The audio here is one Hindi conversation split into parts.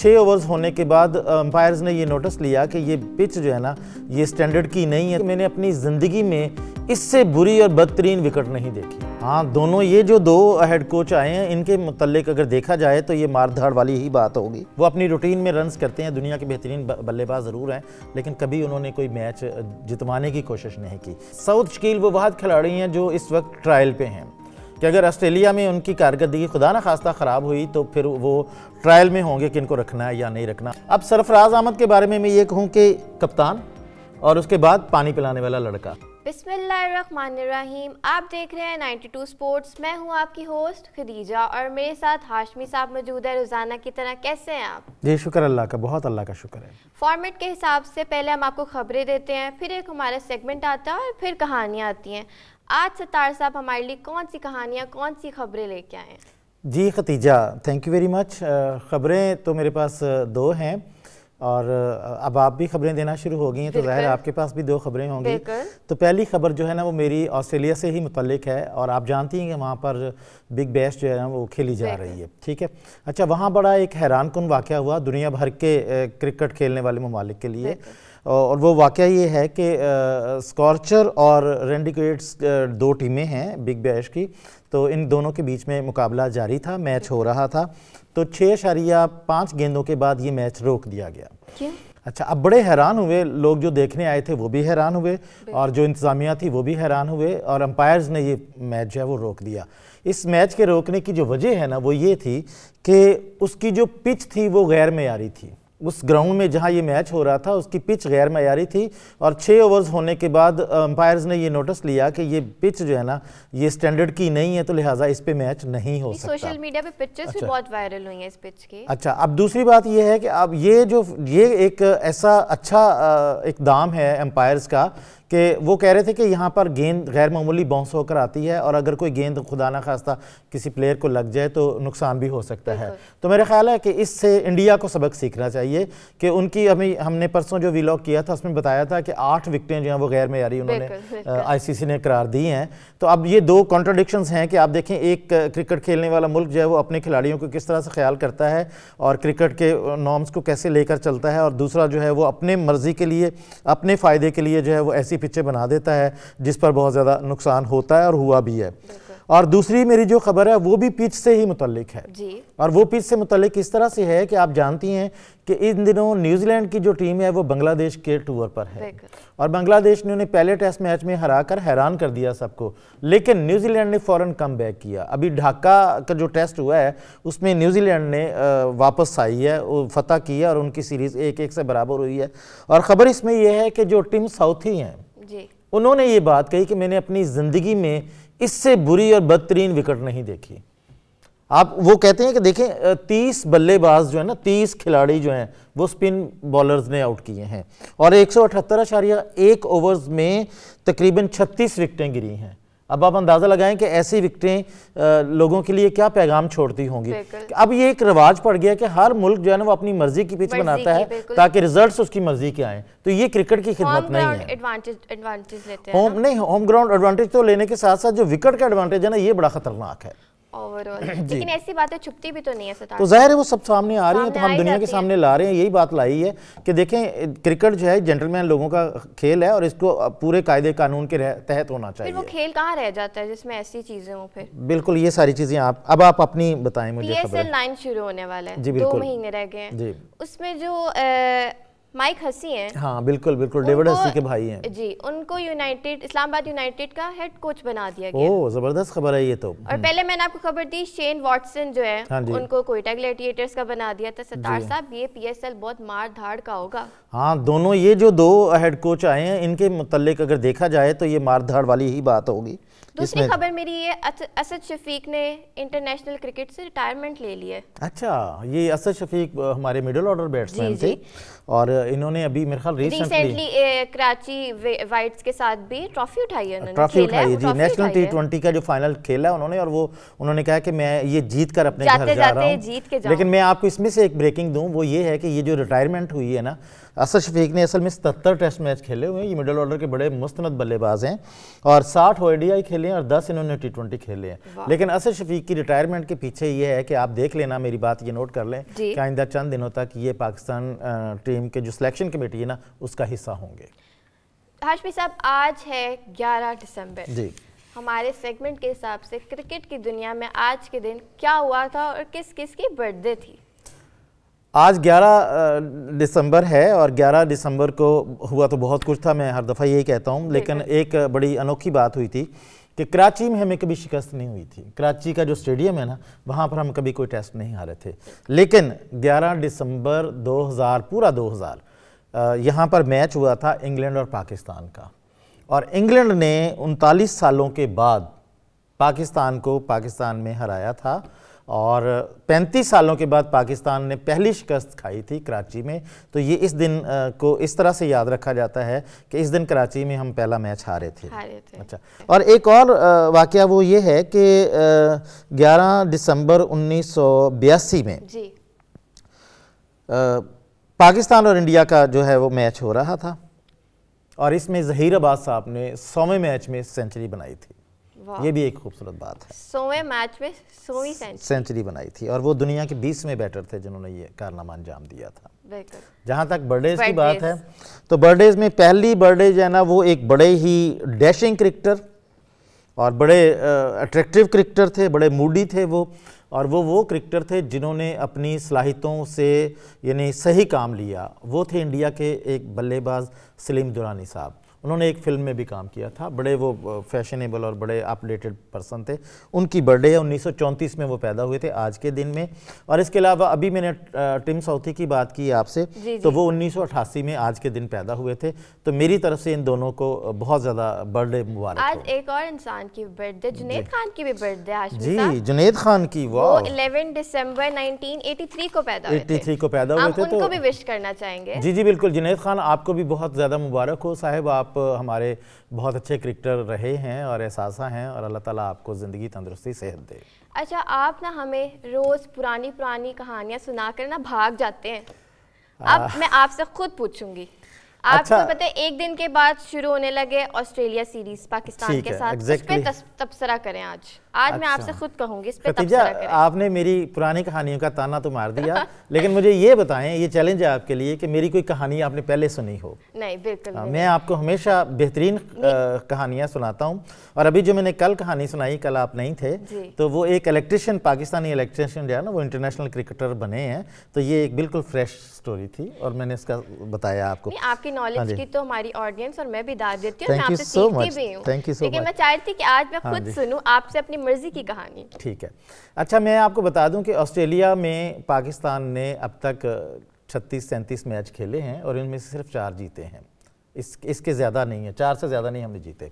छः ओवर्स होने के बाद अंपायर्स ने ये नोटिस लिया कि ये पिच जो है ना ये स्टैंडर्ड की नहीं है मैंने अपनी ज़िंदगी में इससे बुरी और बदतरीन विकेट नहीं देखी हाँ दोनों ये जो दो हेड कोच आए हैं इनके मतलब अगर देखा जाए तो ये मारधाड़ वाली ही बात होगी वो अपनी रूटीन में रन्स करते हैं दुनिया के बेहतरीन बल्लेबाज ज़रूर हैं लेकिन कभी उन्होंने कोई मैच जितवाने की कोशिश नहीं की साउथ शकील वो बहुत खिलाड़ी हैं जो इस वक्त ट्रायल पे हैं कि अगर ऑस्ट्रेलिया में उनकी कारकर्दगी खुदा न खास्ता ख़राब हुई तो फिर वो ट्रायल में होंगे कि इनको रखना है या नहीं रखना अब सरफराज अहमद के बारे में मैं ये कहूँ कि कप्तान और उसके बाद पानी पिलाने वाला लड़का बिस्मिल्लाहिर्रहमानिर्रहीम आप देख रहे हैं 92 स्पोर्ट्स मैं हूं आपकी होस्ट खदीजा और मेरे साथ हाशमी साहब मौजूद है रोज़ाना की तरह कैसे हैं आप जी शुक्र अल्लाह का बहुत अल्लाह का शुक्र है फॉर्मेट के हिसाब से पहले हम आपको खबरें देते हैं फिर एक हमारा सेगमेंट आता है और फिर कहानियाँ आती हैं आज सत्तार साहब हमारे लिए कौन सी कहानियाँ कौन सी खबरें लेके आए हैं जी Khatija thank you very much खबरें तो मेरे पास दो हैं और अब आप भी खबरें देना शुरू हो गई हैं तो ज़ाहिर आपके पास भी दो खबरें होंगी तो पहली खबर जो है ना वो मेरी ऑस्ट्रेलिया से ही मुतलक है और आप जानती हैं कि वहाँ पर बिग बैश जो है ना वो खेली जा रही है ठीक है अच्छा वहाँ बड़ा एक हैरान कन वाक़ हुआ दुनिया भर के क्रिकेट खेलने वाले ममालिक के लिए और वो वाक़ ये है कि स्कॉर्चर और रेंडिकेट्स दो टीमें हैं बिग बैश की तो इन दोनों के बीच में मुकाबला जारी था मैच हो रहा था तो छः शरिया पाँच गेंदों के बाद ये मैच रोक दिया गया क्यों? अच्छा अब बड़े हैरान हुए लोग जो देखने आए थे वो भी हैरान हुए और जो इंतज़ामिया थी वो भी हैरान हुए और अंपायर्स ने ये मैच जो है वो रोक दिया इस मैच के रोकने की जो वजह है ना वो ये थी कि उसकी जो पिच थी वो गैर मैारी थी उस ग्राउंड में जहां ये मैच हो रहा था उसकी पिच गैर मैारी थी और छः ओवर्स होने के बाद अंपायर्स ने ये नोटिस लिया कि ये पिच जो है ना ये स्टैंडर्ड की नहीं है तो लिहाजा इस पे मैच नहीं हो सकता सोशल मीडिया पे पिक्चर्स अच्छा, भी बहुत वायरल हुई हैं इस पिच की अच्छा अब दूसरी बात ये है कि अब ये जो ये एक ऐसा अच्छा इकदाम है एम्पायर्स का कि वो कह रहे थे कि यहाँ पर गेंद गैर मामूली बाउंस होकर आती है और अगर कोई गेंद खुदा ना खास्ता किसी प्लेयर को लग जाए तो नुकसान भी हो सकता है तो मेरा ख्याल है कि इससे इंडिया को सबक सीखना चाहिए कि उनकी अभी हमने परसों जो व्लॉग किया था उसमें बताया था कि आठ विकटें जो हैं वो गैर मैारी उन्होंने सी ने करार दी हैं तो अब ये दो कॉन्ट्रोडिक्शन हैं कि आप देखें एक क्रिकेट खेलने वाला मुल्क जो है वो अपने खिलाड़ियों को किस तरह से ख्याल करता है और क्रिकेट के नॉर्म्स को कैसे लेकर चलता है और दूसरा जो है वो अपने मर्जी के लिए अपने फ़ायदे के लिए जो है वो ऐसी पीछे बना देता है जिस पर बहुत ज़्यादा नुकसान होता है और हुआ भी है और दूसरी मेरी जो खबर है वो भी पिच से ही मुतलिक है जी। और वो पिच से मुतलिक इस तरह से है कि आप जानती हैं कि इन दिनों न्यूजीलैंड की जो टीम है वो बांग्लादेश के टूर पर है और बांग्लादेश ने उन्हें पहले टेस्ट मैच में हरा कर हैरान कर दिया सबको लेकिन न्यूजीलैंड ने फ़ौरन कम बैक किया अभी ढाका का जो टेस्ट हुआ है उसमें न्यूजीलैंड ने वापस आई है फतेह की है और उनकी सीरीज़ एक एक से बराबर हुई है और ख़बर इसमें यह है कि जो टीम साउथी हैं उन्होंने ये बात कही कि मैंने अपनी ज़िंदगी में इससे बुरी और बदतरीन विकेट नहीं देखी आप वो कहते हैं कि देखें तीस बल्लेबाज जो है ना तीस खिलाड़ी जो हैं वो स्पिन बॉलर्स ने आउट किए हैं और एक सौ अठहत्तर आशारिया एक ओवर्स में तकरीबन छत्तीस विकटें गिरी हैं अब आप अंदाज़ा लगाएं कि ऐसी विकटें लोगों के लिए क्या पैगाम छोड़ती होंगी अब ये एक रिवाज पड़ गया कि हर मुल्क जो है ना वो अपनी मर्जी की पिच बनाता है ताकि रिजल्ट्स उसकी मर्जी के आए तो ये क्रिकेट की खिदमत नहीं है होम नहीं होम ग्राउंड एडवांटेज तो लेने के साथ साथ जो विकेट का एडवांटेज है ना ये बड़ा खतरनाक है ओवरऑल लेकिन ऐसी बातें छुपती भी तो नहीं है तो जाहिर है वो सब सामने आ रही है तो हम दुनिया के सामने ला रहे हैं यही बात लाई है कि देखें क्रिकेट जो है जेंटलमैन लोगों का खेल है और इसको पूरे कायदे कानून के तहत होना चाहिए वो खेल कहाँ रह जाता है जिसमें ऐसी चीजें हो फिर बिल्कुल ये सारी चीजें आप अब आप अपनी बताए मुझे लाइन शुरू होने वाले दो महीने रह गए उसमें जो माइक हसी हैं हाँ बिल्कुल बिल्कुल डेविड हसी के भाई हैं जी उनको यूनाइटेड इस्लामाबाद यूनाइटेड का हेड कोच बना दिया गया ओह जबरदस्त खबर है ये तो और हम्म। पहले मैंने आपको खबर दी शेन वॉटसन जो है हाँ उनको कोयटा ग्लैडिएटर्स का बना दिया था तो सतार साहब ये पीएसएल बहुत मार धाड़ का होगा हाँ दोनों ये जो दो हेड कोच आए हैं इनके मुतलक अगर देखा जाए तो ये मार धाड़ वाली ही बात होगी दूसरी खबर मेरी ये असद शफीक ने इंटरनेशनल क्रिकेट से रिटायरमेंट ले लिया है अच्छा ये असद शफीक हमारे मिडिल ऑर्डर बैट्समैन थे और इन्होंने अभी मेरे ख्याल रिसेंटली कराची वाइट्स के साथ भी ट्रॉफी उठाई है ट्रॉफी उठाई जी नेशनल टी ट्वेंटी का जो फाइनल खेला है उन्होंने और वो उन्होंने कहा कि मैं ये जीत कर अपने घर जा रहा हूँ लेकिन मैं आपको इसमें से एक ब्रेकिंग दूँ वो ये है कि ये जो रिटायरमेंट हुई है ना असद शफीक ने असल में सतर टेस्ट मैच खेले हुए हैं ये मिडल ऑर्डर के बड़े मुस्तनद बल्लेबाज हैं और साठ ओ खेले खेले हैं और दस इन्होंने टी ट्वेंटी खेले हैं लेकिन असर शफीक की रिटायरमेंट के पीछे ये है कि आप देख लेना मेरी बात ये नोट कर लें कि आइंदा चंद दिनों तक ये पाकिस्तान टीम के जो सिलेक्शन कमेटी है ना उसका हिस्सा होंगे हाशमी साहब आज है 11 दिसंबर जी हमारे सेगमेंट के हिसाब से क्रिकेट की दुनिया में आज के दिन क्या हुआ था और किस किस की बर्थडे थी आज 11 दिसंबर है और 11 दिसंबर को हुआ तो बहुत कुछ था मैं हर दफ़ा यही कहता हूँ लेकिन एक बड़ी अनोखी बात हुई थी कि कराची में हमें कभी शिकस्त नहीं हुई थी कराची का जो स्टेडियम है ना वहाँ पर हम कभी कोई टेस्ट नहीं हारे थे लेकिन 11 दिसंबर 2000 पूरा 2000 यहाँ पर मैच हुआ था इंग्लैंड और पाकिस्तान का और इंग्लैंड ने उनतालीस सालों के बाद पाकिस्तान को पाकिस्तान में हराया था और 35 सालों के बाद पाकिस्तान ने पहली शिकस्त खाई थी कराची में तो ये इस दिन को इस तरह से याद रखा जाता है कि इस दिन कराची में हम पहला मैच हारे थे, हारे थे। अच्छा और एक और वाक़ वो ये है कि 11 दिसंबर उन्नीस में जी। पाकिस्तान और इंडिया का जो है वो मैच हो रहा था और इसमें जहीर आबाद साहब ने सौवें मैच में सेंचुरी बनाई थी ये भी एक खूबसूरत बात है सोवें मैच में सोवीं सेंचुरी सेंचुरी बनाई थी और वो दुनिया के बीसवें बैटर थे जिन्होंने ये कारनामा अंजाम दिया था जहाँ तक बर्थडेज की बात है तो बर्थडेज में पहली बर्थडे जो है ना वो एक बड़े ही डैशिंग क्रिकेटर और बड़े अट्रैक्टिव क्रिकेटर थे बड़े मूडी थे वो और वो वो क्रिकेटर थे जिन्होंने अपनी सलाहितों से यानी सही काम लिया वो थे इंडिया के एक बल्लेबाज सलीम दुरानी साहब उन्होंने एक फिल्म में भी काम किया था बड़े वो फैशनेबल और बड़े अपडेटेड पर्सन थे उनकी बर्थडे है उन्नीस में वो पैदा हुए थे आज के दिन में और इसके अलावा अभी मैंने टिम साउथी की बात की आपसे तो वो उन्नीस में आज के दिन पैदा हुए थे तो मेरी तरफ से इन दोनों को बहुत ज़्यादा बर्थडे मुबारक आज एक और इंसान की बर्थडे जुनेद खान की भी बर्थडे आज जी जुनेद खान की वो इलेवन डिसम्बर 1983 को पैदा हुए 83 को पैदा हुए थे तो भी विश करना चाहेंगे जी जी बिल्कुल जुनेद खान आपको भी बहुत ज़्यादा मुबारक हो साहेब आप आप हमारे बहुत अच्छे क्रिकेटर रहे हैं और एहसासा हैं और अल्लाह ताला आपको ज़िंदगी तंदरुस्ती सेहत दे अच्छा आप ना हमें रोज़ पुरानी पुरानी कहानियाँ सुना कर ना भाग जाते हैं अब आ... मैं आपसे खुद पूछूंगी आपको अच्छा, पता है एक दिन के बाद शुरू होने लगे ऑस्ट्रेलिया सीरीज पाकिस्तान के साथ exactly. उस पर तबसरा करें आज आज मैं आपसे अच्छा। खुद कहूंगी इस पे खतीजा आपने मेरी पुरानी कहानियों का ताना तो मार दिया लेकिन मुझे ये बताएं ये चैलेंज है आपके लिए कि मेरी कोई कहानी आपने पहले सुनी हो नहीं बिल्कुल आ, हाँ, मैं आपको हमेशा बेहतरीन कहानियां सुनाता हूँ और अभी जो मैंने कल कहानी सुनाई कल आप नहीं थे तो वो एक इलेक्ट्रिशियन पाकिस्तानी इलेक्ट्रिशियन जो है ना वो इंटरनेशनल क्रिकेटर बने हैं तो ये एक बिल्कुल फ्रेश स्टोरी थी और मैंने इसका बताया आपको आपकी नॉलेज हाँ की तो हमारी ऑडियंस और मैं भी दाद देती हूँ thank you so much thank you so much मैं चाहती कि आज मैं हाँ खुद सुनूँ आपसे अपनी मर्ज़ी की कहानी ठीक है अच्छा मैं आपको बता दूं कि ऑस्ट्रेलिया में पाकिस्तान ने अब तक छत्तीस सैंतीस मैच खेले हैं और इनमें से सिर्फ चार जीते हैं इस इसके ज़्यादा नहीं है चार से ज़्यादा नहीं हमने जीते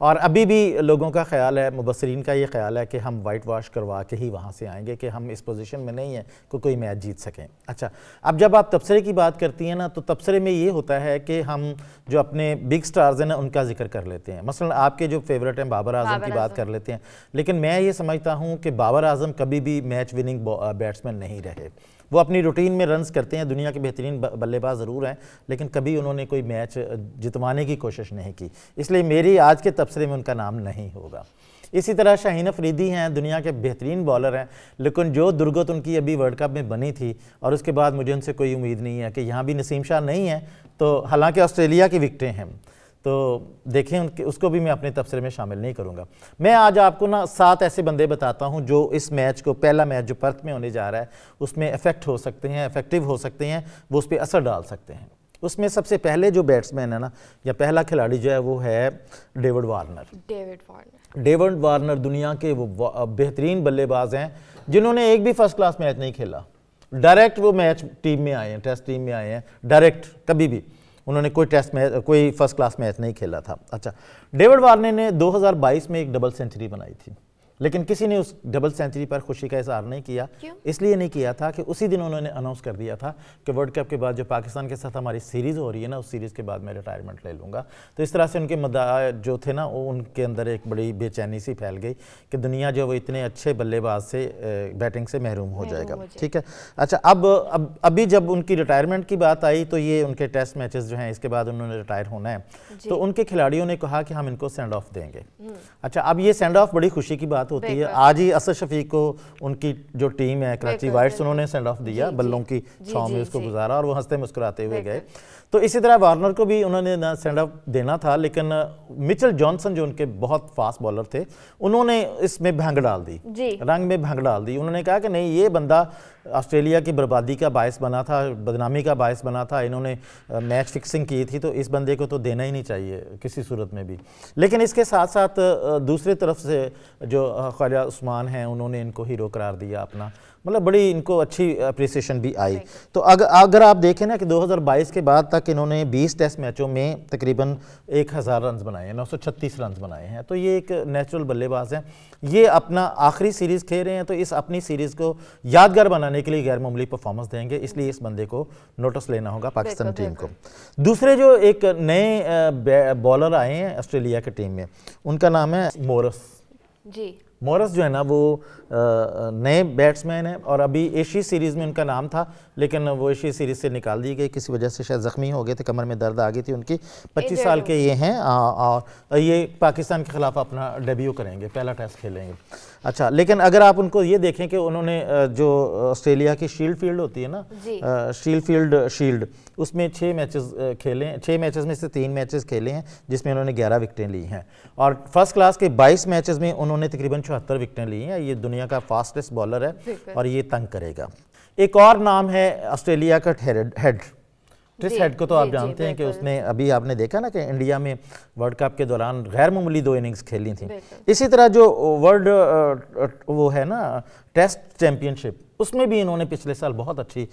और अभी भी लोगों का ख्याल है मुबसरीन का ये ख्याल है कि हम वाइट वाश करवा के ही वहाँ से आएंगे कि हम इस पोजीशन में नहीं है कि कोई मैच जीत सकें अच्छा अब जब आप तबसरे की बात करती हैं ना तो तबसरे में ये होता है कि हम जो अपने बिग स्टार्स हैं ना उनका जिक्र कर लेते हैं मसलन आपके जो फेवरेट हैं बाबर आजम की बात कर लेते हैं लेकिन मैं ये समझता हूँ कि बाबर आजम कभी भी मैच विनिंग बैट्समैन नहीं रहे वो अपनी रूटीन में रन्स करते हैं दुनिया के बेहतरीन बल्लेबाज ज़रूर हैं लेकिन कभी उन्होंने कोई मैच जितवाने की कोशिश नहीं की इसलिए मेरी आज के तबसरे में उनका नाम नहीं होगा इसी तरह शाहीन अफरीदी हैं दुनिया के बेहतरीन बॉलर हैं लेकिन जो दुर्गत उनकी अभी वर्ल्ड कप में बनी थी और उसके बाद मुझे उनसे कोई उम्मीद नहीं है कि यहाँ भी नसीम शाह नहीं है तो हालांकि ऑस्ट्रेलिया की विकटें हैं तो देखें उनके उसको भी मैं अपने तबसरे में शामिल नहीं करूँगा मैं आज आपको ना सात ऐसे बंदे बताता हूँ जो इस मैच को पहला मैच जो पर्थ में होने जा रहा है उसमें इफेक्ट हो सकते हैं इफेक्टिव हो सकते हैं वो उस पर असर डाल सकते हैं उसमें सबसे पहले जो बैट्समैन है ना या पहला खिलाड़ी जो है वो है David Warner David Warner David Warner दुनिया के वो बेहतरीन बल्लेबाज हैं जिन्होंने एक भी फर्स्ट क्लास मैच नहीं खेला डायरेक्ट वो मैच टीम में आए हैं टेस्ट टीम में आए हैं डायरेक्ट कभी भी उन्होंने कोई टेस्ट मैच कोई फर्स्ट क्लास मैच नहीं खेला था अच्छा डेविड वार्ने ने 2022 में एक डबल सेंचुरी बनाई थी लेकिन किसी ने उस डबल सेंचुरी पर खुशी का इजहार नहीं किया इसलिए नहीं किया था कि उसी दिन उन्होंने अनाउंस कर दिया था कि वर्ल्ड कप के बाद जो पाकिस्तान के साथ हमारी सीरीज़ हो रही है ना उस सीरीज़ के बाद मैं रिटायरमेंट ले लूँगा तो इस तरह से उनके मदा जो थे ना वो उनके अंदर एक बड़ी बेचैनी सी फैल गई कि दुनिया जो वो इतने अच्छे बल्लेबाज से बैटिंग से महरूम हो जाएगा ठीक है अच्छा अब अब अभी जब उनकी रिटायरमेंट की बात आई तो ये उनके टेस्ट मैच जो हैं इसके बाद उन्होंने रिटायर होना है तो उनके खिलाड़ियों ने कहा कि हम इनको सेंड ऑफ देंगे हम्म। अच्छा अब ये सेंड ऑफ बड़ी खुशी की बात बात होती है आज ही असद शफीक को उनकी जो टीम है कराची वाइट्स उन्होंने सेंड ऑफ दिया बल्लों की छाव में उसको गुजारा और वो हंसते मुस्कुराते हुए गए तो इसी तरह वार्नर को भी उन्होंने ना सेंड अप देना था लेकिन मिचल जॉनसन जो उनके बहुत फास्ट बॉलर थे उन्होंने इसमें भंग डाल दी रंग में भंग डाल दी उन्होंने कहा कि नहीं ये बंदा ऑस्ट्रेलिया की बर्बादी का बायस बना था बदनामी का बायस बना था इन्होंने मैच फिक्सिंग की थी तो इस बंदे को तो देना ही नहीं चाहिए किसी सूरत में भी लेकिन इसके साथ साथ दूसरी तरफ से जो ख्वाजा उस्मान हैं उन्होंने इनको हीरो करार दिया अपना मतलब बड़ी इनको अच्छी अप्रिसिएशन भी आई तो अगर अगर आप देखें ना कि 2022 के बाद तक इन्होंने 20 टेस्ट मैचों में तकरीबन 1000 रन बनाए हैं 936 रन बनाए हैं तो ये एक नेचुरल बल्लेबाज हैं ये अपना आखिरी सीरीज़ खेल रहे हैं तो इस अपनी सीरीज़ को यादगार बनाने के लिए गैर मामूली परफॉर्मेंस देंगे इसलिए इस बंदे को नोटिस लेना होगा पाकिस्तान टीम को दूसरे जो एक नए बॉलर आए हैं ऑस्ट्रेलिया की टीम में उनका नाम है मोरस जी मोरस जो है ना वो नए बैट्समैन हैं और अभी एशियाई सीरीज़ में उनका नाम था लेकिन वो एशी सीरीज़ से निकाल दिए गए किसी वजह से शायद ज़ख्मी हो गए थे कमर में दर्द आ गई थी उनकी पच्चीस साल के ये हैं और ये पाकिस्तान के ख़िलाफ़ अपना डेब्यू करेंगे पहला टेस्ट खेलेंगे अच्छा लेकिन अगर आप उनको ये देखें कि उन्होंने जो ऑस्ट्रेलिया की शील्ड फील्ड होती है ना शील्ड फील्ड शील्ड उसमें छः मैचेस खेले हैं छः मैचेस में से तीन मैचेस खेले हैं जिसमें उन्होंने ग्यारह विकटें ली हैं और फर्स्ट क्लास के बाईस मैचेस में उन्होंने तकरीबन चौहत्तर विकटें ली हैं ये दुनिया का फास्टेस्ट बॉलर है और ये तंग करेगा एक और नाम है ऑस्ट्रेलिया का हेड ट्रिस हेड को तो आप जानते हैं कि उसने अभी आपने देखा ना कि इंडिया में वर्ल्ड कप के दौरान गैर मामूली दो इनिंग्स खेली थी इसी तरह जो वर्ल्ड वो है ना टेस्ट चैम्पियनशिप उसमें भी इन्होंने पिछले साल बहुत अच्छी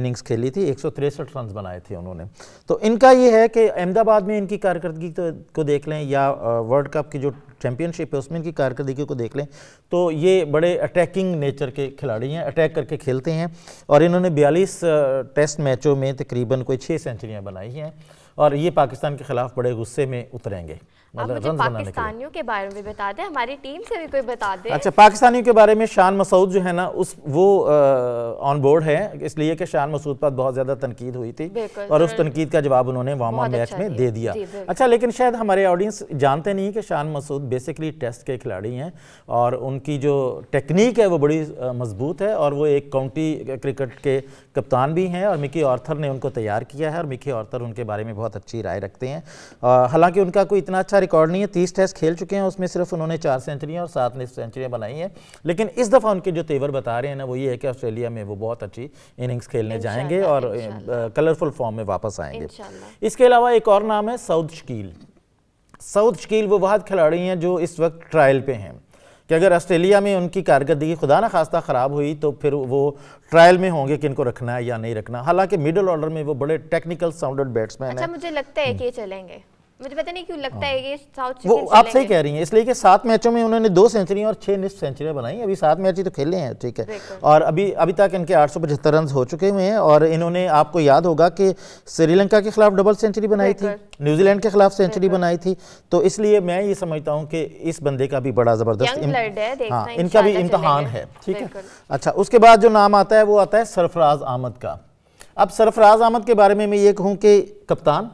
इनिंग्स खेली थी एक रन बनाए थे उन्होंने तो इनका ये है कि अहमदाबाद में इनकी कारकर्दगी तो, को देख लें या वर्ल्ड कप की जो चैंपियनशिप है उसमें इनकी कारकर्दगी को देख लें तो ये बड़े अटैकिंग नेचर के खिलाड़ी हैं अटैक करके खेलते हैं और इन्होंने बयालीस टेस्ट मैचों में तकरीबन कोई छः सेंचुरियाँ बनाई हैं और ये पाकिस्तान के ख़िलाफ़ बड़े गुस्से में उतरेंगे मतलब पाकिस्तानियों के बारे में बता दें हमारी टीम से भी कोई बता दे अच्छा पाकिस्तानियों के बारे में शान मसूद जो है ना उस वो ऑन बोर्ड है इसलिए कि शान मसूद पर बहुत ज़्यादा तनकीद हुई थी और उस तनकीद का जवाब उन्होंने वामा अच्छा मैच में दे दिया अच्छा लेकिन शायद हमारे ऑडियंस जानते नहीं कि शान मसूद बेसिकली टेस्ट के खिलाड़ी हैं और उनकी जो टेक्निक है वो बड़ी मजबूत है और वो एक काउंटी क्रिकेट के कप्तान भी हैं और मिकी ऑर्थर ने उनको तैयार किया है और मिकी ऑर्थर उनके बारे में बहुत अच्छी राय रखते हैं हालांकि उनका कोई इतना अच्छा अच्छा रिकॉर्ड नहीं है तीस टेस्ट खेल चुके हैं उसमें सिर्फ उन्होंने चार सेंचुरियाँ और सात निफ सेंचुरियाँ बनाई हैं लेकिन इस दफ़ा उनके जो तेवर बता रहे हैं ना वो ये है कि ऑस्ट्रेलिया में वो बहुत अच्छी इनिंग्स खेलने जाएंगे और कलरफुल फॉर्म में वापस आएंगे इसके अलावा एक और नाम है सऊद शकील सऊद शकील वो बहुत खिलाड़ी हैं जो इस वक्त ट्रायल पर हैं कि अगर ऑस्ट्रेलिया में उनकी कारकर्दगी खुदा ना खास्ता ख़राब हुई तो फिर वो ट्रायल में होंगे कि इनको रखना है या नहीं रखना हालांकि मिडिल ऑर्डर में वो बड़े टेक्निकल साउंडेड बैट्समैन अच्छा, हैं मुझे लगता है कि ये चलेंगे मुझे पता नहीं क्यों लगता हाँ। है ये साउथ वो आप सही कह रही हैं इसलिए कि सात मैचों में उन्होंने दो सेंचुरी और छह निस्फ सेंचुरियां बनाई अभी सात मैच ही तो खेले हैं ठीक है और अभी अभी तक इनके आठ सौ पचहत्तर रन हो चुके हुए हैं और इन्होंने आपको याद होगा कि श्रीलंका के खिलाफ डबल सेंचुरी बनाई थी न्यूजीलैंड के खिलाफ सेंचुरी बनाई थी तो इसलिए मैं ये समझता हूँ कि इस बंदे का भी बड़ा ज़बरदस्त हाँ इनका भी इम्तहान है ठीक है अच्छा उसके बाद जो नाम आता है वो आता है सरफराज अहमद का अब सरफराज अहमद के बारे में मैं ये कहूँ कि कप्तान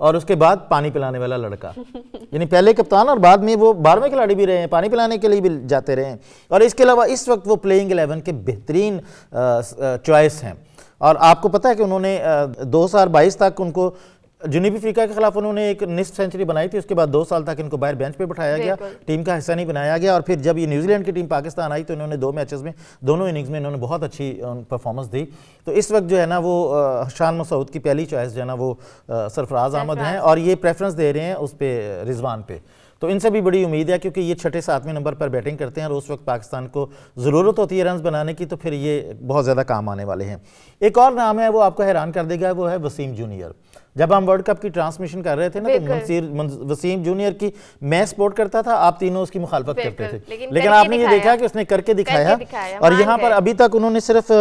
और उसके बाद पानी पिलाने वाला लड़का यानी पहले कप्तान और बाद में वो बारहवें खिलाड़ी भी रहे हैं पानी पिलाने के लिए भी जाते रहे हैं और इसके अलावा इस वक्त वो प्लेइंग एलेवन के बेहतरीन चॉइस हैं और आपको पता है कि उन्होंने दो हज़ार बाईस तक उनको जुनूबी अफ्रीका के खिलाफ उन्होंने एक निस्ट सेंचुरी बनाई थी उसके बाद दो साल तक इनको बाहर बेंच पे बिठाया गया टीम का हिस्सा नहीं बनाया गया और फिर जब ये न्यूजीलैंड की टीम पाकिस्तान आई तो इन्होंने दो मैचेस में दोनों इनिंग्स में इन्होंने बहुत अच्छी परफॉर्मेंस दी तो इस वक्त जो है ना वो शान मसूद की पहली चॉइस जो है ना वो सरफराज अहमद हैं और ये प्रेफरेंस दे रहे हैं उस पर रिजवान पे तो इनसे भी बड़ी उम्मीद है क्योंकि ये छठे सातवें नंबर पर बैटिंग करते हैं और उस वक्त पाकिस्तान को ज़रूरत होती है रन बनाने की तो फिर ये बहुत ज़्यादा काम आने वाले हैं एक और नाम है वो आपको हैरान कर देगा वो है वसीम जूनियर जब हम वर्ल्ड कप की ट्रांसमिशन कर रहे थे ना तो मनसीर वसीम जूनियर की मैं सपोर्ट करता था आप तीनों उसकी मुखालफत करते थे लेकिन, लेकिन आपने ये देखा कि उसने करके दिखाया, करके दिखाया और यहाँ पर अभी तक उन्होंने सिर्फ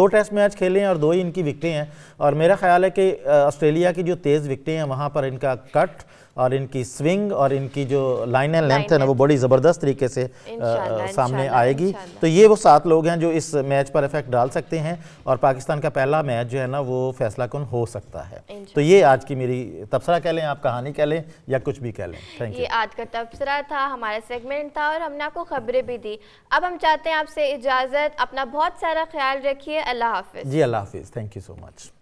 दो टेस्ट मैच खेले हैं और दो ही इनकी विकटें हैं और मेरा ख्याल है कि ऑस्ट्रेलिया की जो तेज़ विकटें हैं वहाँ पर इनका कट और इनकी स्विंग और इनकी जो लाइन एंड लेंथ है ना वो बड़ी ज़बरदस्त तरीके से आ, सामने आएगी तो ये वो सात लोग हैं जो इस मैच पर इफेक्ट डाल सकते हैं और पाकिस्तान का पहला मैच जो है ना वो फैसला कौन हो सकता है तो ये आज की मेरी तबसरा कह लें आप कहानी कह लें या कुछ भी कह लें थैंक यू ये आज का तबसरा था हमारा सेगमेंट था और हमने आपको खबरें भी दी अब हम चाहते हैं आपसे इजाज़त अपना बहुत सारा ख्याल रखिए अल्लाह हाफिज़ जी अल्लाह हाफिज़ थैंक यू सो मच